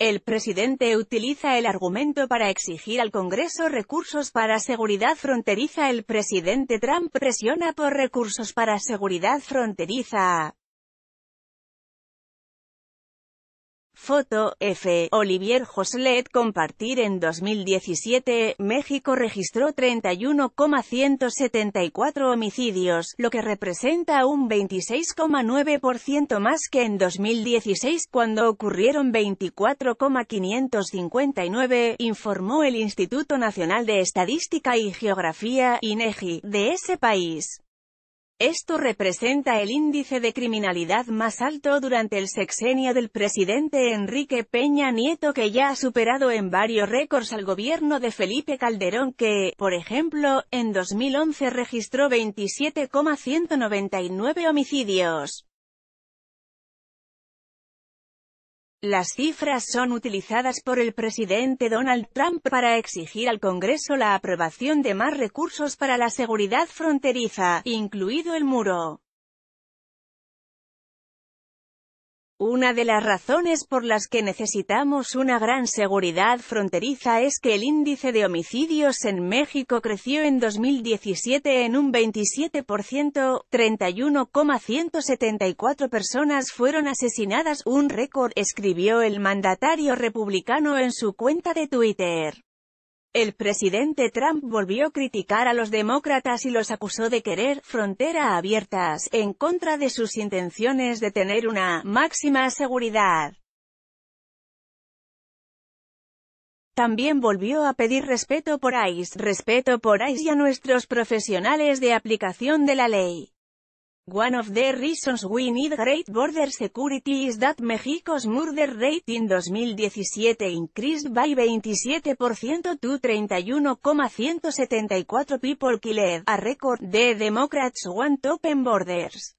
El presidente utiliza el argumento para exigir al Congreso recursos para seguridad fronteriza. El presidente Trump presiona por recursos para seguridad fronteriza. Foto, F. Olivier Joslet compartir en 2017, México registró 31,174 homicidios, lo que representa un 26,9% más que en 2016 cuando ocurrieron 24,559, informó el Instituto Nacional de Estadística y Geografía, INEGI, e de ese país. Esto representa el índice de criminalidad más alto durante el sexenio del presidente Enrique Peña Nieto que ya ha superado en varios récords al gobierno de Felipe Calderón que, por ejemplo, en 2011 registró 27,199 homicidios. Las cifras son utilizadas por el presidente Donald Trump para exigir al Congreso la aprobación de más recursos para la seguridad fronteriza, incluido el muro. Una de las razones por las que necesitamos una gran seguridad fronteriza es que el índice de homicidios en México creció en 2017 en un 27%, 31,174 personas fueron asesinadas, un récord, escribió el mandatario republicano en su cuenta de Twitter. El presidente Trump volvió a criticar a los demócratas y los acusó de querer «frontera abiertas» en contra de sus intenciones de tener una «máxima seguridad». También volvió a pedir respeto por ICE, respeto por ICE y a nuestros profesionales de aplicación de la ley. One of the reasons we need great border security is that Mexico's murder rate in 2017 increased by 27% to 31,174 people killed, a record. The Democrats want open borders.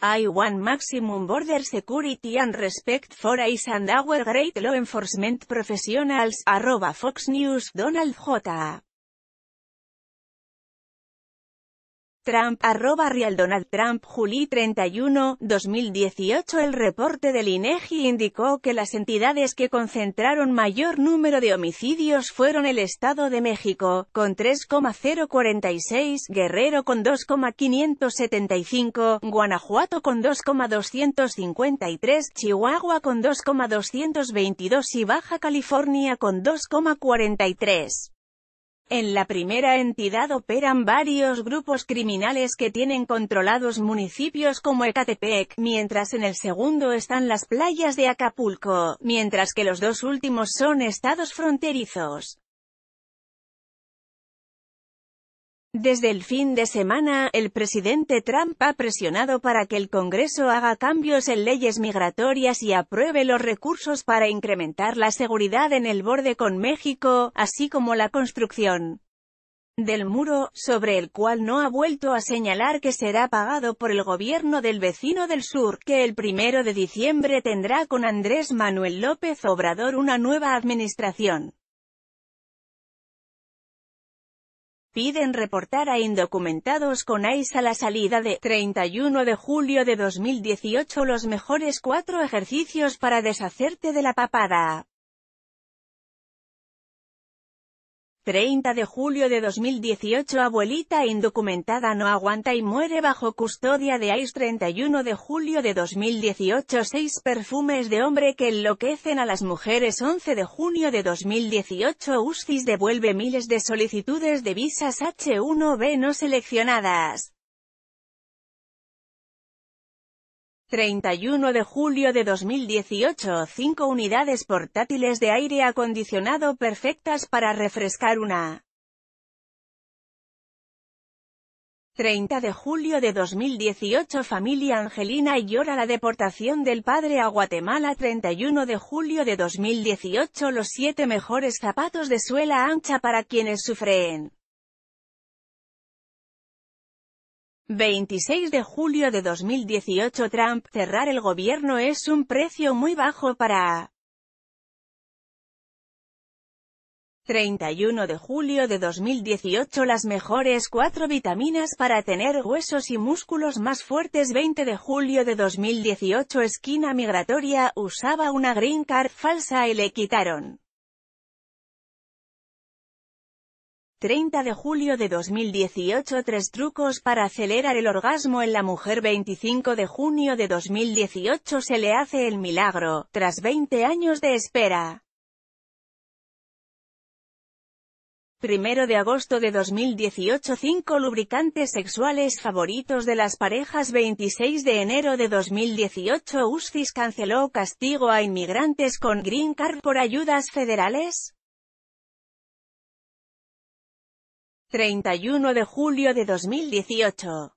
I want maximum border security and respect for ICE and our great law enforcement professionals, arroba Donald J. Trump, arroba Real Donald Trump, Juli 31, 2018 El reporte del INEGI e indicó que las entidades que concentraron mayor número de homicidios fueron el Estado de México, con 3,046, Guerrero con 2,575, Guanajuato con 2,253, Chihuahua con 2,222 y Baja California con 2,43. En la primera entidad operan varios grupos criminales que tienen controlados municipios como Ecatepec, mientras en el segundo están las playas de Acapulco, mientras que los dos últimos son estados fronterizos. Desde el fin de semana, el presidente Trump ha presionado para que el Congreso haga cambios en leyes migratorias y apruebe los recursos para incrementar la seguridad en el borde con México, así como la construcción del muro, sobre el cual no ha vuelto a señalar que será pagado por el gobierno del vecino del sur, que el primero de diciembre tendrá con Andrés Manuel López Obrador una nueva administración. piden reportar a indocumentados con ICE a la salida de 31 de julio de 2018 los mejores cuatro ejercicios para deshacerte de la papada. 30 de julio de 2018 Abuelita indocumentada no aguanta y muere bajo custodia de ICE 31 de julio de 2018 6 perfumes de hombre que enloquecen a las mujeres 11 de junio de 2018 USCIS devuelve miles de solicitudes de visas H1B no seleccionadas 31 de julio de 2018 5 unidades portátiles de aire acondicionado perfectas para refrescar una 30 de julio de 2018 Familia Angelina llora la deportación del padre a Guatemala 31 de julio de 2018 Los 7 mejores zapatos de suela ancha para quienes sufren 26 de julio de 2018 Trump, cerrar el gobierno es un precio muy bajo para... 31 de julio de 2018 Las mejores cuatro vitaminas para tener huesos y músculos más fuertes 20 de julio de 2018 Esquina migratoria, usaba una green card falsa y le quitaron. 30 de julio de 2018 Tres trucos para acelerar el orgasmo en la mujer 25 de junio de 2018 se le hace el milagro, tras 20 años de espera. 1 de agosto de 2018 5 lubricantes sexuales favoritos de las parejas 26 de enero de 2018 USCIS canceló castigo a inmigrantes con Green Card por ayudas federales 31 de julio de 2018